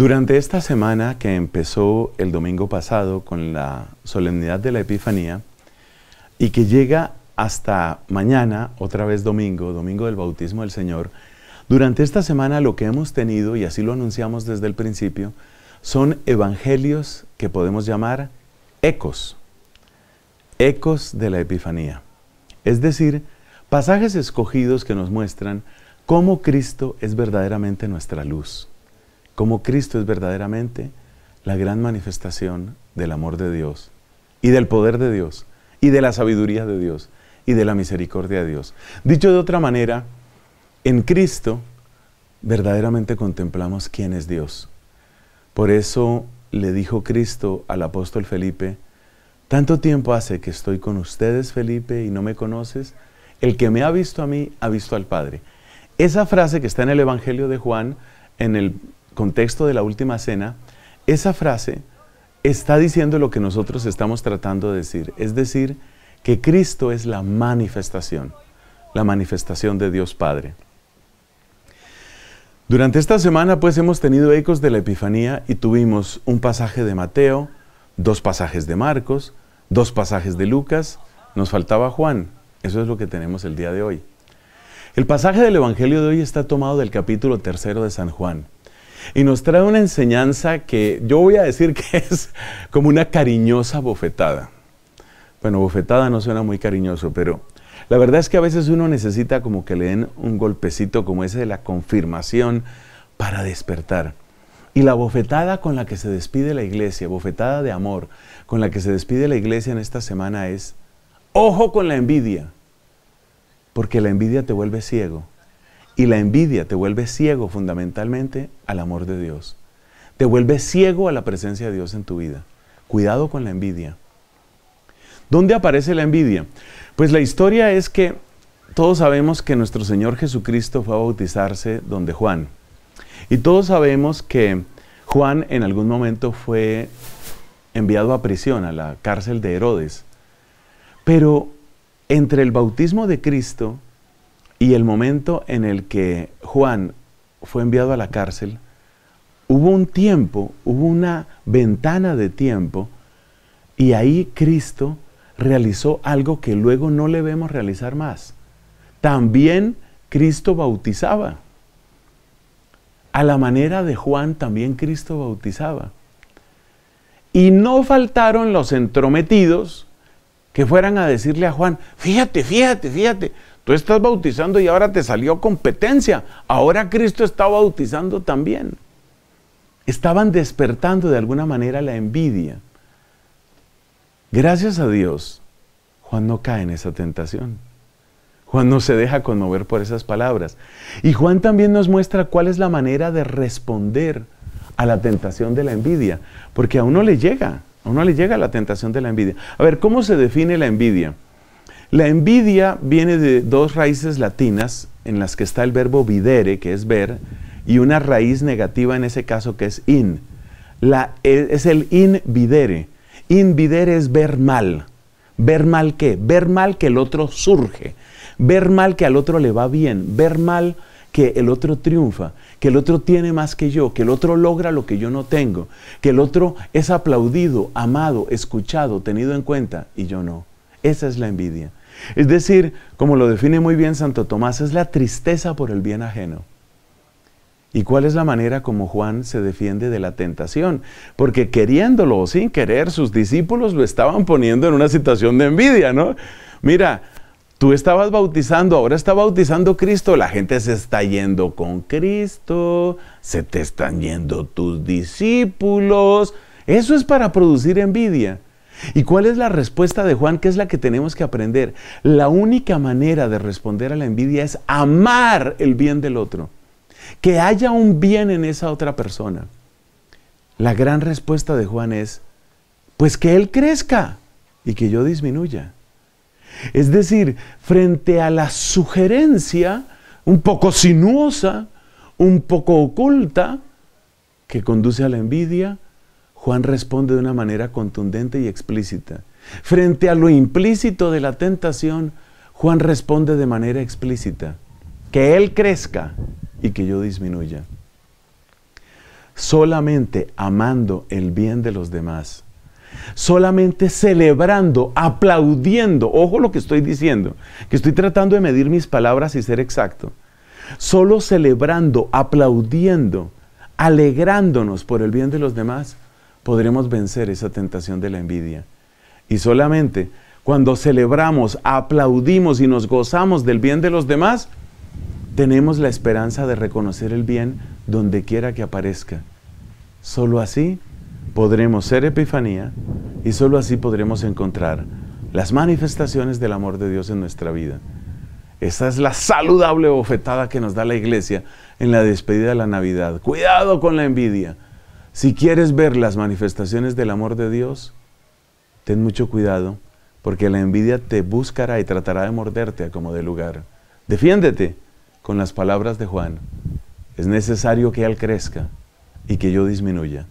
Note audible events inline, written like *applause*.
Durante esta semana que empezó el domingo pasado con la solemnidad de la Epifanía y que llega hasta mañana, otra vez domingo, domingo del bautismo del Señor, durante esta semana lo que hemos tenido, y así lo anunciamos desde el principio, son evangelios que podemos llamar ecos, ecos de la Epifanía. Es decir, pasajes escogidos que nos muestran cómo Cristo es verdaderamente nuestra luz como Cristo es verdaderamente la gran manifestación del amor de Dios y del poder de Dios y de la sabiduría de Dios y de la misericordia de Dios. Dicho de otra manera, en Cristo verdaderamente contemplamos quién es Dios. Por eso le dijo Cristo al apóstol Felipe, tanto tiempo hace que estoy con ustedes, Felipe, y no me conoces, el que me ha visto a mí ha visto al Padre. Esa frase que está en el Evangelio de Juan, en el contexto de la última cena, esa frase está diciendo lo que nosotros estamos tratando de decir, es decir, que Cristo es la manifestación, la manifestación de Dios Padre. Durante esta semana pues hemos tenido ecos de la Epifanía y tuvimos un pasaje de Mateo, dos pasajes de Marcos, dos pasajes de Lucas, nos faltaba Juan, eso es lo que tenemos el día de hoy. El pasaje del Evangelio de hoy está tomado del capítulo tercero de San Juan y nos trae una enseñanza que yo voy a decir que *laughs* es como una cariñosa bofetada. Bueno, bofetada no suena muy cariñoso, pero la verdad es que a veces uno necesita como que le den un golpecito como ese de la confirmación para despertar. Y la bofetada con la que se despide la iglesia, bofetada de amor, con la que se despide la iglesia en esta semana es, ojo con la envidia, porque la envidia te vuelve ciego. Y la envidia te vuelve ciego fundamentalmente al amor de Dios. Te vuelve ciego a la presencia de Dios en tu vida. Cuidado con la envidia. ¿Dónde aparece la envidia? Pues la historia es que todos sabemos que nuestro Señor Jesucristo fue a bautizarse donde Juan. Y todos sabemos que Juan en algún momento fue enviado a prisión, a la cárcel de Herodes. Pero entre el bautismo de Cristo y el momento en el que Juan fue enviado a la cárcel, hubo un tiempo, hubo una ventana de tiempo, y ahí Cristo realizó algo que luego no le vemos realizar más. También Cristo bautizaba. A la manera de Juan también Cristo bautizaba. Y no faltaron los entrometidos que fueran a decirle a Juan, fíjate, fíjate, fíjate, Tú estás bautizando y ahora te salió competencia. Ahora Cristo está bautizando también. Estaban despertando de alguna manera la envidia. Gracias a Dios, Juan no cae en esa tentación. Juan no se deja conmover por esas palabras. Y Juan también nos muestra cuál es la manera de responder a la tentación de la envidia. Porque a uno le llega, a uno le llega la tentación de la envidia. A ver, ¿cómo se define la envidia? La envidia viene de dos raíces latinas en las que está el verbo videre, que es ver, y una raíz negativa en ese caso que es in. E, es el in In Invidere es ver mal. ¿Ver mal qué? Ver mal que el otro surge. Ver mal que al otro le va bien. Ver mal que el otro triunfa, que el otro tiene más que yo, que el otro logra lo que yo no tengo, que el otro es aplaudido, amado, escuchado, tenido en cuenta y yo no. Esa es la envidia. Es decir, como lo define muy bien Santo Tomás, es la tristeza por el bien ajeno. ¿Y cuál es la manera como Juan se defiende de la tentación? Porque queriéndolo o sin querer, sus discípulos lo estaban poniendo en una situación de envidia, ¿no? Mira, tú estabas bautizando, ahora está bautizando Cristo, la gente se está yendo con Cristo, se te están yendo tus discípulos. Eso es para producir envidia. ¿Y cuál es la respuesta de Juan? que es la que tenemos que aprender? La única manera de responder a la envidia es amar el bien del otro. Que haya un bien en esa otra persona. La gran respuesta de Juan es, pues que él crezca y que yo disminuya. Es decir, frente a la sugerencia un poco sinuosa, un poco oculta, que conduce a la envidia, Juan responde de una manera contundente y explícita. Frente a lo implícito de la tentación, Juan responde de manera explícita. Que Él crezca y que yo disminuya. Solamente amando el bien de los demás solamente celebrando, aplaudiendo, ojo lo que estoy diciendo, que estoy tratando de medir mis palabras y ser exacto, solo celebrando, aplaudiendo, alegrándonos por el bien de los demás, podremos vencer esa tentación de la envidia. Y solamente cuando celebramos, aplaudimos y nos gozamos del bien de los demás, tenemos la esperanza de reconocer el bien donde quiera que aparezca. Solo así podremos ser epifanía y solo así podremos encontrar las manifestaciones del amor de Dios en nuestra vida. Esa es la saludable bofetada que nos da la iglesia en la despedida de la Navidad. Cuidado con la envidia. Si quieres ver las manifestaciones del amor de Dios, ten mucho cuidado, porque la envidia te buscará y tratará de morderte como de lugar. Defiéndete con las palabras de Juan. Es necesario que Él crezca y que yo disminuya.